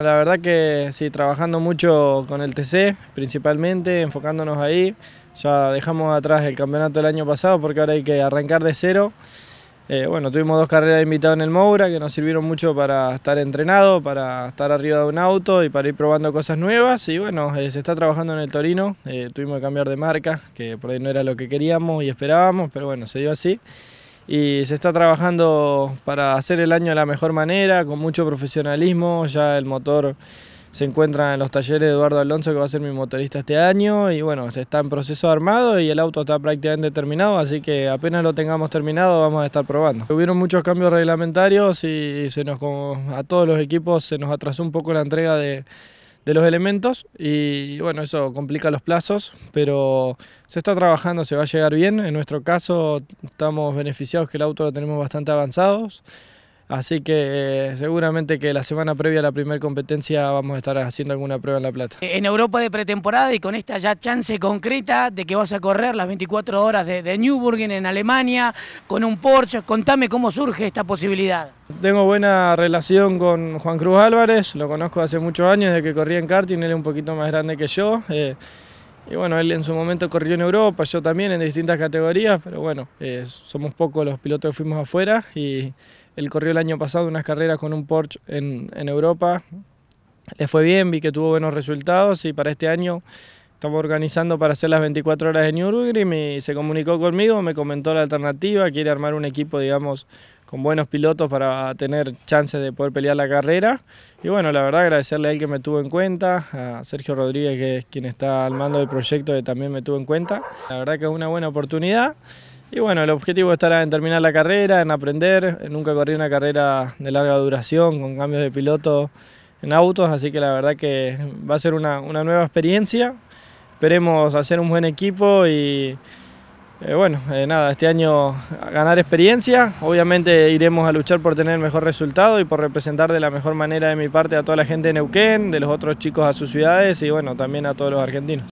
La verdad que sí, trabajando mucho con el TC, principalmente, enfocándonos ahí. Ya dejamos atrás el campeonato del año pasado porque ahora hay que arrancar de cero. Eh, bueno, tuvimos dos carreras de invitado en el Moura que nos sirvieron mucho para estar entrenado, para estar arriba de un auto y para ir probando cosas nuevas. Y bueno, eh, se está trabajando en el Torino, eh, tuvimos que cambiar de marca, que por ahí no era lo que queríamos y esperábamos, pero bueno, se dio así y se está trabajando para hacer el año de la mejor manera, con mucho profesionalismo, ya el motor se encuentra en los talleres de Eduardo Alonso, que va a ser mi motorista este año, y bueno, se está en proceso armado y el auto está prácticamente terminado, así que apenas lo tengamos terminado vamos a estar probando. Hubieron muchos cambios reglamentarios y se nos, a todos los equipos se nos atrasó un poco la entrega de de los elementos y bueno, eso complica los plazos, pero se está trabajando, se va a llegar bien. En nuestro caso estamos beneficiados que el auto lo tenemos bastante avanzados. Así que eh, seguramente que la semana previa a la primera competencia vamos a estar haciendo alguna prueba en La Plata. Eh, en Europa de pretemporada y con esta ya chance concreta de que vas a correr las 24 horas de, de en Alemania con un Porsche, contame cómo surge esta posibilidad. Tengo buena relación con Juan Cruz Álvarez, lo conozco hace muchos años desde que corría en karting, él es un poquito más grande que yo. Eh, y bueno, él en su momento corrió en Europa, yo también en distintas categorías, pero bueno, eh, somos pocos los pilotos que fuimos afuera y él corrió el año pasado unas carreras con un Porsche en, Europa, le fue bien, vi que tuvo buenos resultados y para este año estamos organizando para hacer las 24 horas de Nürburgring y se comunicó conmigo, me comentó la alternativa, quiere armar un equipo, digamos, con buenos pilotos para tener chances de poder pelear la carrera. Y bueno, la verdad agradecerle a él que me tuvo en cuenta, a Sergio Rodríguez que es quien está al mando del proyecto que también me tuvo en cuenta. La verdad que es una buena oportunidad. Y bueno, el objetivo estará en terminar la carrera, en aprender. Nunca corrí una carrera de larga duración con cambios de piloto en autos, así que la verdad que va a ser una, una nueva experiencia. Esperemos hacer un buen equipo y, eh, bueno, eh, nada, este año ganar experiencia, obviamente iremos a luchar por tener mejor resultado y por representar de la mejor manera de mi parte a toda la gente de Neuquén, de los otros chicos a sus ciudades y bueno, también a todos los argentinos.